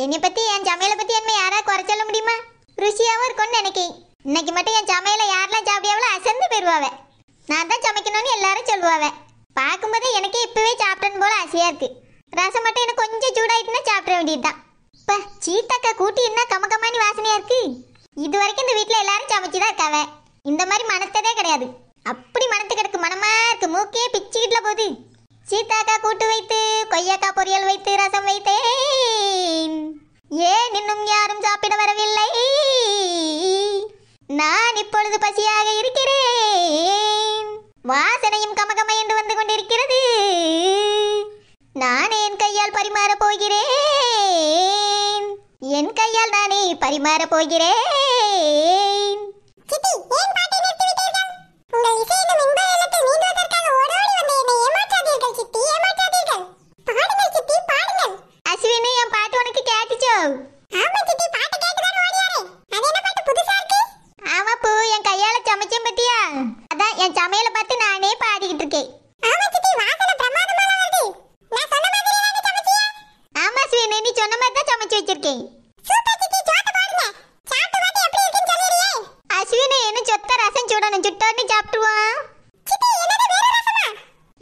என்னை பற்றி என் சமையலை பற்றி என்ன யாராவது குறை சொல்ல முடியுமா ருசியாகவும் இருக்கும்னு நினைக்கேன் இன்னைக்கு மட்டும் என் சமையலை யாரெல்லாம் சாப்பிடியாவளோ அசந்து போயிடுவாவே நான் தான் சமைக்கணும்னு எல்லாரும் சொல்லுவாவே பார்க்கும்போதே எனக்கே இப்போவே சாப்பிட்டேன்னு போல் ஆசையாக இருக்குது ரசம் மட்டும் எனக்கு கொஞ்சம் சூடாயிட்டுன்னா சாப்பிட வேண்டியது தான் இப்போ சீத்தாக்கா கூட்டி என்ன கமக்கமானி வாசனையாக இருக்கு இது வரைக்கும் இந்த வீட்டில் எல்லாரும் சமைச்சு தான் இருக்காவ இந்த மாதிரி மனத்ததே கிடையாது அப்படி மனத்து கிடக்கு மனமாக இருக்குது மூக்கே பிச்சுக்கிட்டுல போகுது சீதாக்கா கூட்டு வைத்து கொய்யாக்கா பொரியல் வைத்து ரசம் வைத்தேன் ஏன் இன்னும் யாரும் சாப்பிட வரவில்லை நான் இப்பொழுது பசியாக இருக்கிறேன் வாசனையும் கமகம என்று வந்து கொண்டிருக்கிறது நான் என் கையால் பரிமாறப் போகிறேன் என் கையால் நானே பரிமாறப் போகிறேன் அவன் சுட்டோன்னு சாப்பிட்டுருவான்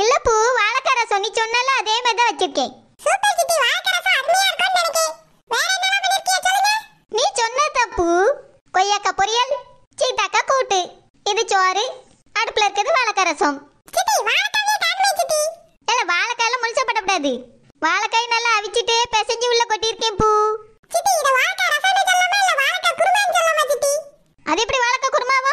இல்ல பூ வாழைக்கார சொன்னி சொன்னல அதே மாதிரி தான் வச்சிருக்கேன் சூப்பர் சிட்டி வாழைக்கார அருமையா இருக்கும்னு நீ சொன்ன தப்பு கொய்யாக்கா பொரியல் சீட்டாக்கா கூட்டு இது சோறு அடுப்புல இருக்கிறது வாழைக்கார ரசம் சிட்டி வாழைக்காயே காட்டுமே சிட்டி இல்ல வாழைக்காயில முழுசா படக்கூடாது நல்லா அவிச்சிட்டு பிசைஞ்சு உள்ள கொட்டியிருக்கேன் பூ சிட்டி இத வாழைக்காய் ரசம்னு சொல்லாமா இல்ல அது எப்படி வாழைக்காய் குருமாவா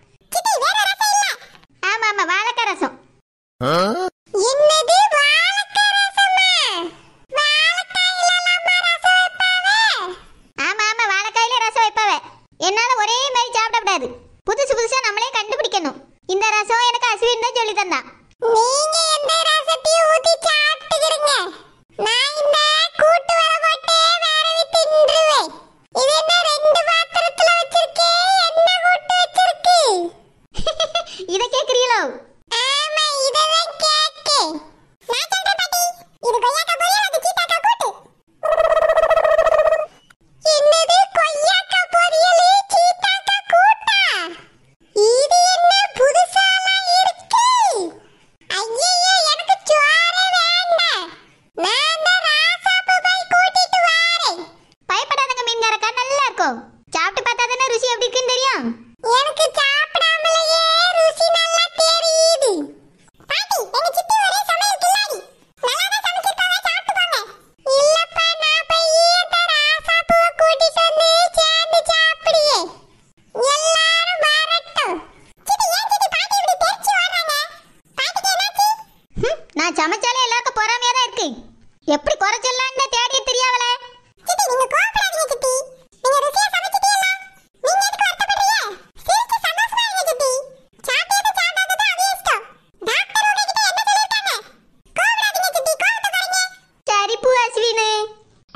புதுசா நம்மளே கண்டுபிடிக்கணும் இந்த ரசம் எனக்கு அஸ்வின் தான் சொல்லி தந்தா நீங்க எந்த ரசத்தையும் ஊத்தி சாப்பிட்டுக்கிறீங்க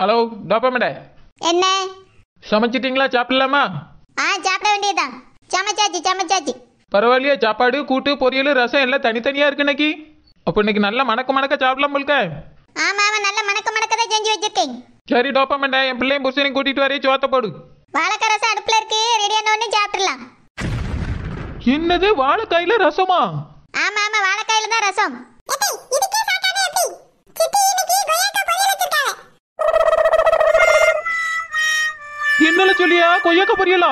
ஹலோ டோப்பா மேடம் என்ன சமைச்சிட்டீங்களா சாப்பிடலாமா ஆ சாப்பிட வேண்டியதுதான் சமைச்சாச்சு சமைச்சாச்சு பரவாயில்லையா சாப்பாடு கூட்டு பொரியல் ரசம் எல்லாம் தனித்தனியா இருக்கு இன்னைக்கு அப்போ இன்னைக்கு நல்லா மணக்க மணக்க சாப்பிடலாம் போல்க ஆமா ஆமா நல்ல மணக்க மணக்க தான் செஞ்சு வச்சிருக்கேன் சரி டோப்பா மேடம் என் பிள்ளையும் புருஷனையும் கூட்டிட்டு வரையும் சோத்த போடு வாழைக்காய் ரசம் அடுப்புல இருக்கு ரெடியான உடனே சாப்பிடலாம் என்னது வாழைக்காயில ரசமா ஆமா ஆமா வாழைக்காயில தான் ரசம் இதுக்கே சாப்பிட்டா எப்படி என்னால சொல்லியா கொய்யாக்க பொரியலா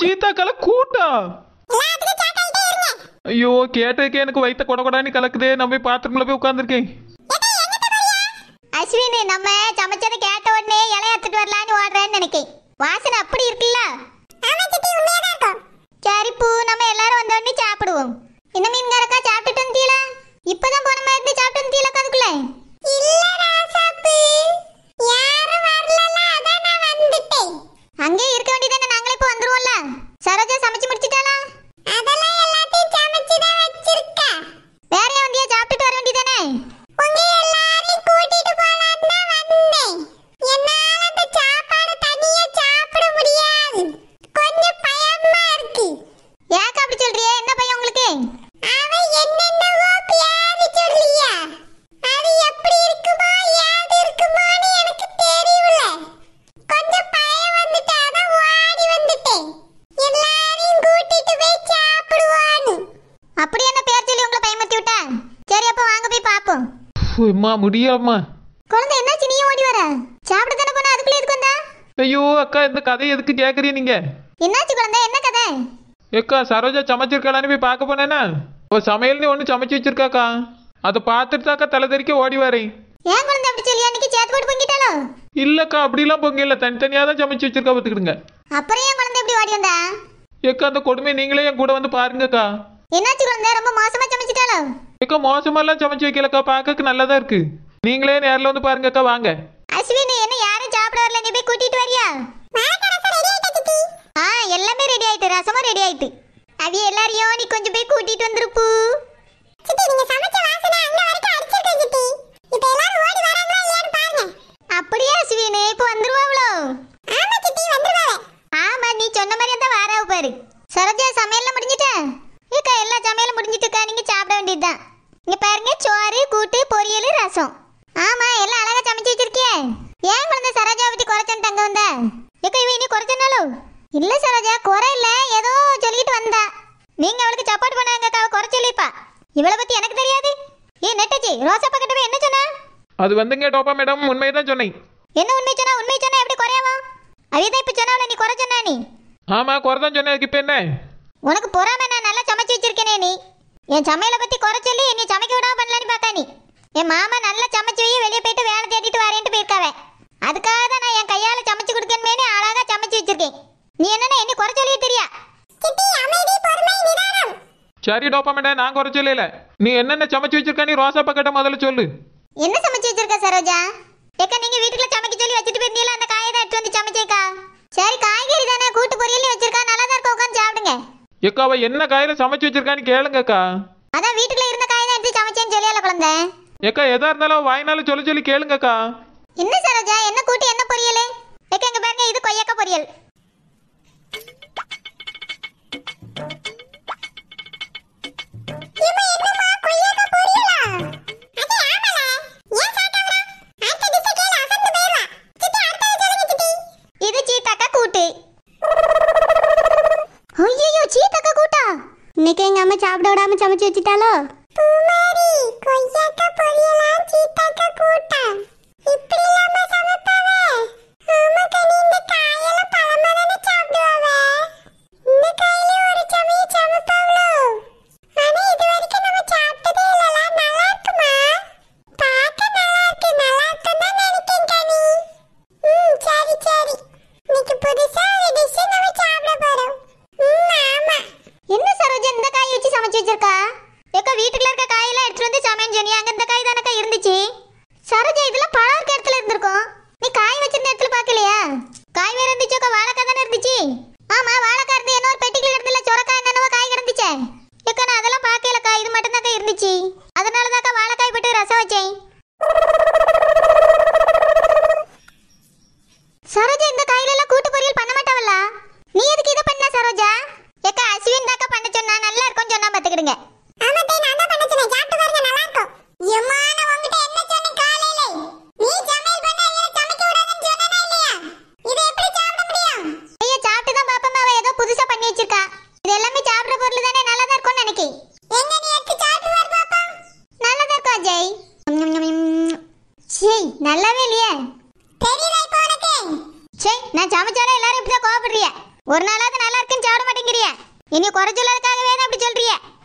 சீத்தாக்கால கூட்டா ஐயோ கேட்டதுக்கே எனக்கு வயிற்று கொட கொடான்னு கலக்குது நம்ம போய் பாத்ரூம்ல போய் உட்காந்துருக்கேன் அஸ்வினி நம்ம சமைச்சதை கேட்ட உடனே இலைய எடுத்துட்டு வரலான்னு ஓடுறேன்னு நினைக்கேன் வாசனை அப்படி இருக்குல்ல என்ன மீன் காரக்கா சாப்பிட்டுட்டு வந்தீங்களா இப்பதான் போன மாதிரி சாப்பிட்டு வந்தீங்களா அதுக்குள்ள இல்ல ராசாப்பு அம்மா முடியாமா குழந்தை என்னாச்சு நீயும் ஓடி வர சாப்பிட தானே போன அதுக்குள்ள எதுக்கு வந்தா ஐயோ அக்கா இந்த கதை எதுக்கு கேக்குறீங்க நீங்க என்னாச்சு குழந்தை என்ன கதை ஏக்கா சரோஜா சமைச்சிருக்காளான்னு போய் பார்க்க போனேன்னா ஒரு சமையல்னு ஒன்று சமைச்சு வச்சிருக்காக்கா அதை பார்த்துட்டு தாக்கா தலை தெறிக்க ஓடி வரேன் ஏன் குழந்தை அப்படி சொல்லி அன்னைக்கு சேர்த்து போட்டு பொங்கிட்டாலோ இல்லக்கா அப்படிலாம் பொங்க தனித்தனியாக தான் சமைச்சு வச்சிருக்கா பாத்துக்கிடுங்க அப்புறம் ஏன் குழந்தை இப்படி ஓடி வந்தா ஏக்கா அந்த கொடுமை நீங்களே என் கூட வந்து பாருங்கக்கா என்னாச்சு குழந்தை ரொம்ப மோசமா சமைச்சிட்டாலோ ஏக்கா மோசமெல்லாம் சமைச்சு வைக்கலக்கா பார்க்க நல்லா தான் இருக்கு நீங்களே நேரில் வந்து பாருங்கக்கா வாங்க அஸ்வின் என்ன யாரும் சாப்பிட வரல நீ போய் கூட்டிட்டு வரியா ஆ எல்லாமே ரெடி ஆயிட்டு ரசமும் ரெடி ஆயிட்டு அது எல்லாரையும் நீ கொஞ்சம் போய் கூட்டிட்டு வந்துருப்பு அப்படியா அஸ்வின் இப்போ வந்துருவாங்களோ ஆமா நீ சொன்ன மாதிரி தான் வாராவு பாரு சரோஜா சமையல்லாம் முடிஞ்சிட்டா ஏக்கா எல்லா சமையலும் இருக்கா நீங்க சாப்பிட வேண்டியதுதான் இங்க பாருங்க சோறு கூட்டு பொரியல் ரசம் ஆமா எல்லாம் அழகா சமைச்சு வச்சிருக்கியே ஏன் குழந்தை சரோஜா பத்தி குறைச்சன்ட்டு தங்க வந்த ஏக்கா இவன் இனி குறைச்சனாலும் இல்ல சரோஜா குறை இல்ல ஏதோ சொல்லிட்டு வந்தா நீங்க அவளுக்கு சப்போர்ட் பண்ணாங்க அவ குறை சொல்லிப்பா இவளை பத்தி எனக்கு தெரியாது ஏ நெட்டச்சி ரோசா பக்கத்துல என்ன சொன்ன அது வந்துங்க டோப்பா மேடம் உண்மையை தான் சொன்னேன் என்ன உண்மை சொன்னா உண்மை சொன்னா எப்படி குறையாவா அவையதான் இப்ப சொன்னாவள நீ குறை சொன்னா நீ ஆமா குறை தான் சொன்னேன் அதுக்கு இப்ப என்ன உனக்கு பொறாம நான் நல்லா சமைச்சு வச்சிருக்கேனே நீ என் சமையலை பத்தி குறை சொல்லி என்னை சமைக்க விடாம பண்ணலான்னு பார்த்தா நீ என் மாமா நல்லா சமைச்சு வெளியே போயிட்டு வேலை தேடிட்டு வரேன்ட்டு போயிருக்காவே அதுக்காக தான் நான் என் கையால சமைச்சு கொடுத்தேன்னு அழகா சமைச்சு வச்சிருக்கேன் நீ என்னன்னா என்ன குறை சொல்லியே தெரியா சரி டோப்பமேடா நான் குறை சொல்லல நீ என்னென்ன சமைச்சு வச்சிருக்க நீ ரோசா பக்கெட்ட முதல்ல சொல்லு என்ன சமைச்சு வச்சிருக்க சரோஜா ஏக்கா நீங்க வீட்டுல சமைக்க சொல்லி வச்சிட்டு போயிருந்தீங்களா அந்த காயை தான் எடுத்து வந்து சமைச்சேக்கா சரி காய்கறி தானே கூட்டு பொரியல் வச்சிருக்கா நல்லா எக்கா அவ என்ன காயில சமைச்சு வச்சிருக்கான்னு கேளுங்கக்கா அதான் வீட்டுல இருந்த காய் தான் எடுத்து சமைச்சேன்னு சொல்லியல குழந்தை எக்கா எதா இருந்தாலும் வாய்னால சொல்லி சொல்லி கேளுங்கக்கா என்ன சரோஜா என்ன கூட்டி என்ன பொரியல் எக்கா இங்க பாருங்க இது கொய்யாக்கா பொரியல் சாப்பிட விடாம சமைச்சு வச்சுட்டாலோ சமைச்சு வச்சிருக்கா எக்கா வீட்டுக்குள்ள இருக்க காயெல்லாம் எடுத்து வந்து சமையன் சொன்னி அங்க இந்த காய் தானக்கா இருந்துச்சு சரோஜா இதெல்லாம் பழம் இருக்க இடத்துல இருந்திருக்கும் நீ காய் வச்சிருந்த இடத்துல பார்க்கலையா காய் வேற இருந்துச்சுக்கா வாழைக்காய் தானே இருந்துச்சு ஆமா வாழைக்காய் இருந்து என்ன ஒரு பெட்டிக்குள்ள இடத்துல சொரக்காய் என்னவோ காய் கிடந்துச்சே எக்கா நான் அதெல்லாம் பார்க்கலக்கா இது மட்டும் தாக்கா இருந்துச்சு அதனால தாக்கா வாழைக்காய் போட்டு ரசம் வச்சேன் ஒரு நாளாவது நல்லா இருக்குன்னு சாப்பிட மாட்டேங்கிறிய இனி குறை சொல்லதுக்காகவே தான் அப்படி சொல்றிய